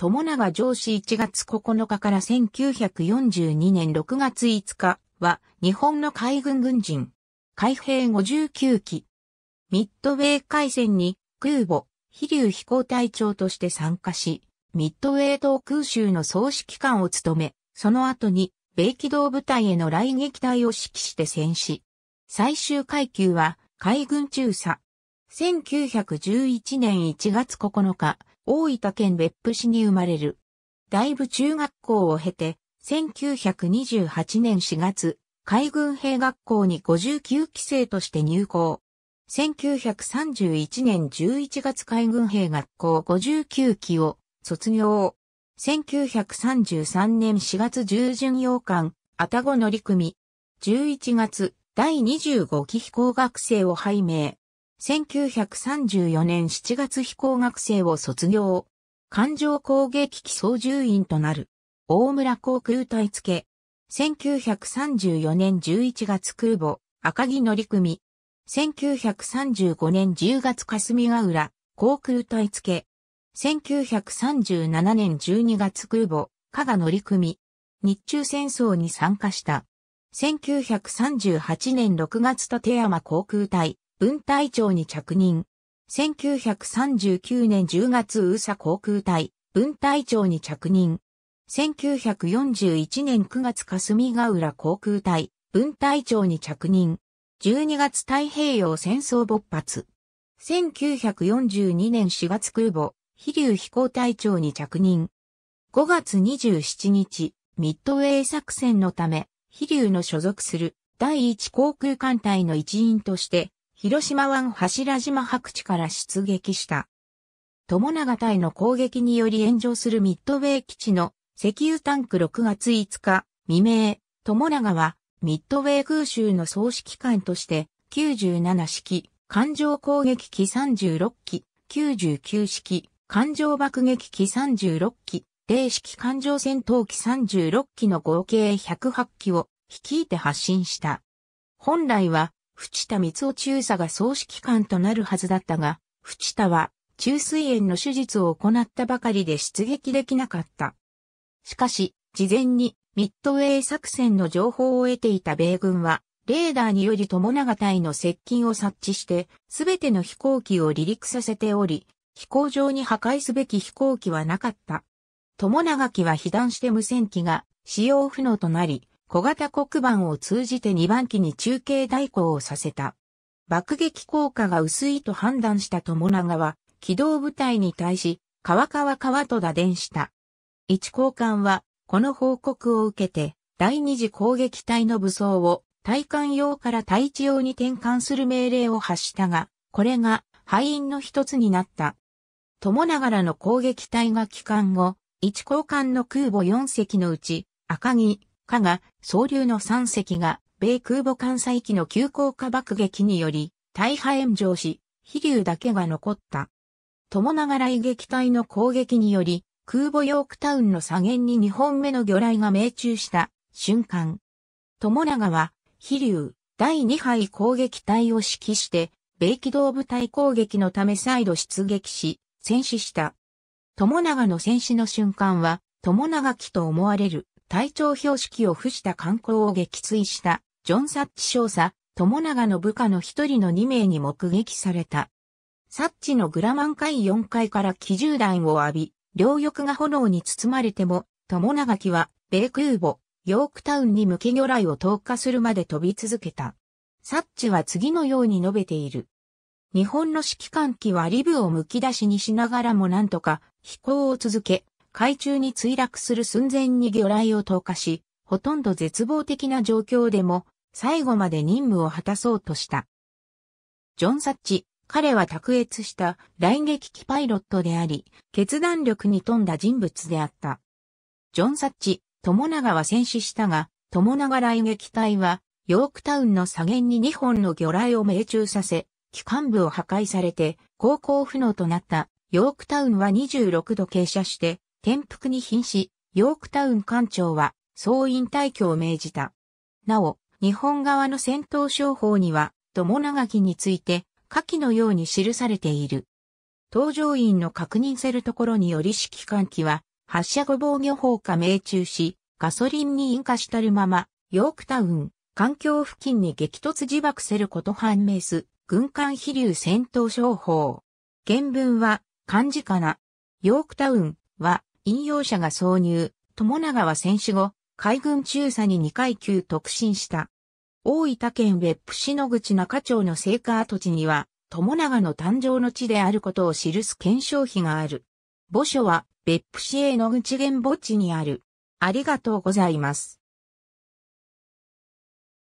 友永上司1月9日から1942年6月5日は日本の海軍軍人。海兵59機。ミッドウェー海戦に空母、飛竜飛行隊長として参加し、ミッドウェー島空襲の総指揮官を務め、その後に米機動部隊への来撃隊を指揮して戦死。最終階級は海軍中佐。1911年1月9日、大分県別府市に生まれる。大部中学校を経て、1928年4月、海軍兵学校に59期生として入校。1931年11月海軍兵学校59期を卒業。1933年4月十巡洋艦、たご乗組。11月、第25期飛行学生を拝命。1934年7月飛行学生を卒業。艦上攻撃機操縦員となる。大村航空隊付け。1934年11月空母、赤木乗組。1935年10月霞ヶ浦、航空隊付け。1937年12月空母、加賀乗組。日中戦争に参加した。1938年6月立山航空隊、分隊長に着任。1939年10月宇佐航空隊、分隊長に着任。1941年9月霞ヶ浦航空隊、分隊長に着任。12月太平洋戦争勃発。1942年4月空母、飛竜飛行隊長に着任。5月27日、ミッドウェイ作戦のため、飛竜の所属する第一航空艦隊の一員として、広島湾柱島白地から出撃した。友永隊の攻撃により炎上するミッドウェイ基地の石油タンク6月5日未明、友永はミッドウェイ空襲の総指揮官として97式艦上攻撃機36機、99式艦上爆撃機36機、零式艦上戦闘機36機の合計108機を率いて発進した。本来は淵田光雄中佐が総指揮官となるはずだったが、淵田は中水炎の手術を行ったばかりで出撃できなかった。しかし、事前にミッドウェー作戦の情報を得ていた米軍は、レーダーにより友永隊の接近を察知して、すべての飛行機を離陸させており、飛行場に破壊すべき飛行機はなかった。友永機は被弾して無線機が使用不能となり、小型黒板を通じて2番機に中継代行をさせた。爆撃効果が薄いと判断した友永は、機動部隊に対し、川川川と打電した。一交換は、この報告を受けて、第二次攻撃隊の武装を、対艦用から対地用に転換する命令を発したが、これが敗因の一つになった。友永らの攻撃隊が帰還後、一交換の空母4隻のうち、赤城、加賀、総流の三隻が、米空母艦載機の急降下爆撃により、大破炎上し、飛竜だけが残った。友長雷撃隊の攻撃により、空母ヨークタウンの左舷に2本目の魚雷が命中した瞬間。友長は、飛竜第2杯攻撃隊を指揮して、米機動部隊攻撃のため再度出撃し、戦死した。友長の戦死の瞬間は、友長機と思われる。体調標識を付した観光を撃墜したジョン・サッチ少佐、友長の部下の一人の2名に目撃された。サッチのグラマン階4階から機銃弾を浴び、両翼が炎に包まれても、友長機は米空母、ヨークタウンに向け魚雷を投下するまで飛び続けた。サッチは次のように述べている。日本の指揮官機はリブを剥き出しにしながらもなんとか飛行を続け、海中に墜落する寸前に魚雷を投下し、ほとんど絶望的な状況でも、最後まで任務を果たそうとした。ジョン・サッチ、彼は卓越した雷撃機パイロットであり、決断力に富んだ人物であった。ジョン・サッチ、友永は戦死したが、友永雷撃隊は、ヨークタウンの左舷に2本の魚雷を命中させ、機関部を破壊されて、航行不能となった、ヨークタウンは26度傾斜して、転覆に瀕し、ヨークタウン艦長は総員退去を命じた。なお、日本側の戦闘商法には、友長木について、下記のように記されている。搭乗員の確認せるところにより指揮官機は、発射後防御砲か命中し、ガソリンに引火したるまま、ヨークタウン、環境付近に激突自爆せること判明す、軍艦飛竜戦闘商法。原文は、漢字かな。ヨークタウンは、引用者が挿入、友永は戦死後、海軍中佐に2階級特進した。大分県別府市野口中町の聖火跡地には、友永の誕生の地であることを記す検証碑がある。墓所は別府市営野口原墓地にある。ありがとうございます。